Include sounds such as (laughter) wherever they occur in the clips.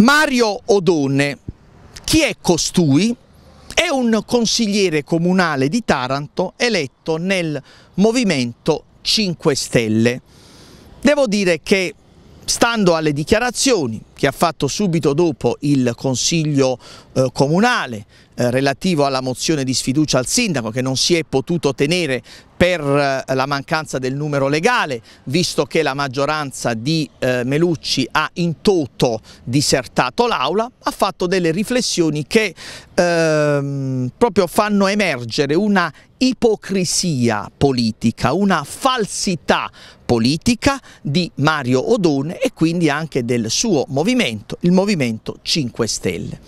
Mario Odone, chi è costui? È un consigliere comunale di Taranto eletto nel Movimento 5 Stelle. Devo dire che, stando alle dichiarazioni che ha fatto subito dopo il Consiglio eh, Comunale eh, relativo alla mozione di sfiducia al sindaco che non si è potuto tenere per eh, la mancanza del numero legale, visto che la maggioranza di eh, Melucci ha in toto disertato l'Aula, ha fatto delle riflessioni che ehm, proprio fanno emergere una ipocrisia politica, una falsità politica di Mario Odone e quindi anche del suo movimento movimento, il Movimento 5 Stelle.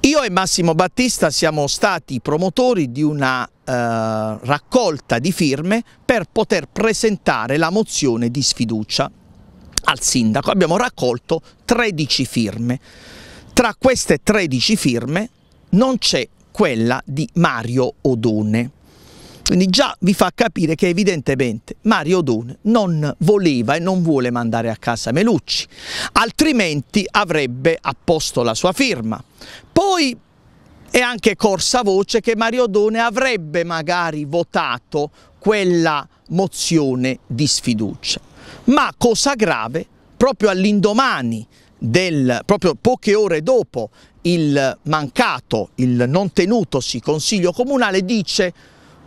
Io e Massimo Battista siamo stati promotori di una eh, raccolta di firme per poter presentare la mozione di sfiducia al sindaco. Abbiamo raccolto 13 firme. Tra queste 13 firme non c'è quella di Mario Odone. Quindi già vi fa capire che evidentemente Mario Don non voleva e non vuole mandare a casa Melucci, altrimenti avrebbe apposto la sua firma. Poi è anche corsa voce che Mario Done avrebbe magari votato quella mozione di sfiducia. Ma cosa grave, proprio all'indomani proprio poche ore dopo il mancato, il non tenutosi consiglio comunale dice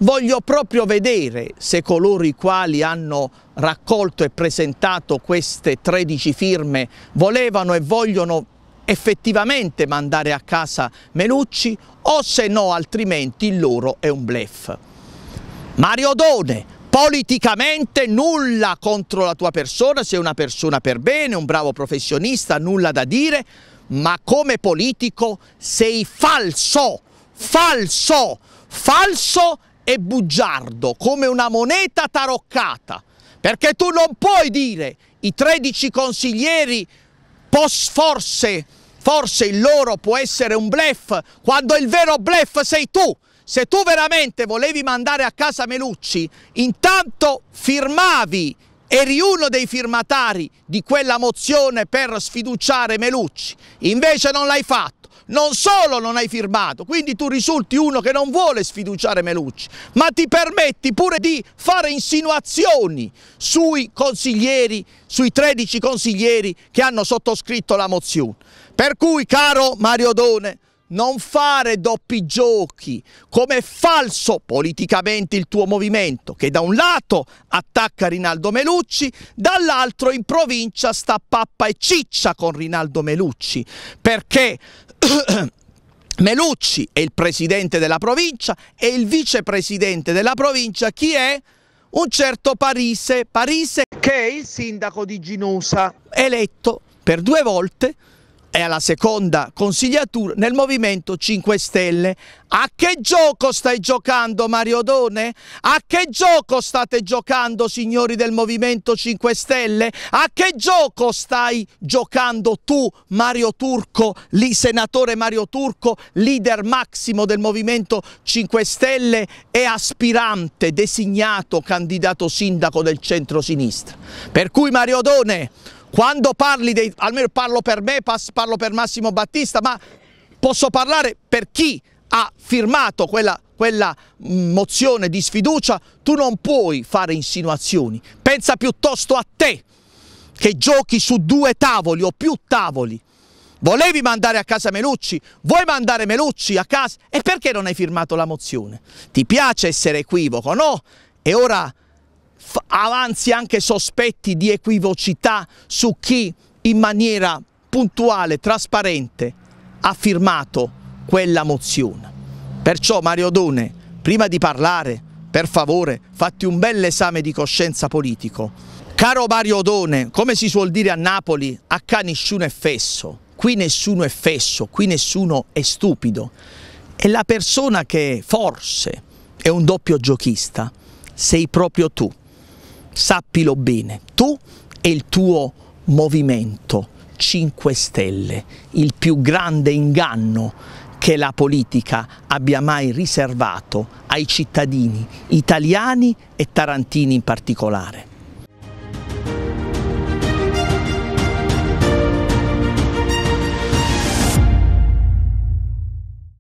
Voglio proprio vedere se coloro i quali hanno raccolto e presentato queste 13 firme volevano e vogliono effettivamente mandare a casa Melucci o se no altrimenti il loro è un blef. Mario Done, politicamente nulla contro la tua persona, sei una persona per bene, un bravo professionista, nulla da dire, ma come politico sei falso, falso, falso e bugiardo, come una moneta taroccata, perché tu non puoi dire i 13 consiglieri forse, forse il loro può essere un blef, quando il vero blef sei tu. Se tu veramente volevi mandare a casa Melucci, intanto firmavi eri uno dei firmatari di quella mozione per sfiduciare Melucci, invece non l'hai fatto. Non solo non hai firmato, quindi tu risulti uno che non vuole sfiduciare Melucci, ma ti permetti pure di fare insinuazioni sui consiglieri, sui 13 consiglieri che hanno sottoscritto la mozione. Per cui, caro Mario Done, non fare doppi giochi, come è falso politicamente il tuo movimento, che da un lato attacca Rinaldo Melucci, dall'altro in provincia sta pappa e ciccia con Rinaldo Melucci, perché (clears throat) Melucci è il presidente della provincia e il vicepresidente della provincia chi è? Un certo Parise, Parise che è il sindaco di Ginusa, eletto per due volte è alla seconda consigliatura nel Movimento 5 Stelle. A che gioco stai giocando Mario Done? A che gioco state giocando signori del Movimento 5 Stelle? A che gioco stai giocando tu Mario Turco, lì senatore Mario Turco, leader massimo del Movimento 5 Stelle e aspirante designato candidato sindaco del centro-sinistra? Per cui Mario Done quando parli dei, almeno parlo per me, parlo per Massimo Battista, ma posso parlare per chi ha firmato quella, quella mm, mozione di sfiducia, tu non puoi fare insinuazioni, pensa piuttosto a te che giochi su due tavoli o più tavoli. Volevi mandare a casa Melucci? Vuoi mandare Melucci a casa? E perché non hai firmato la mozione? Ti piace essere equivoco, no? E ora avanzi anche sospetti di equivocità su chi in maniera puntuale, trasparente ha firmato quella mozione. Perciò Mario Done, prima di parlare, per favore, fatti un bel esame di coscienza politico. Caro Mario Done, come si suol dire a Napoli, a ca nessuno è fesso. Qui nessuno è fesso, qui nessuno è stupido. E la persona che forse è un doppio giochista sei proprio tu sappilo bene, tu e il tuo movimento 5 Stelle, il più grande inganno che la politica abbia mai riservato ai cittadini italiani e tarantini in particolare.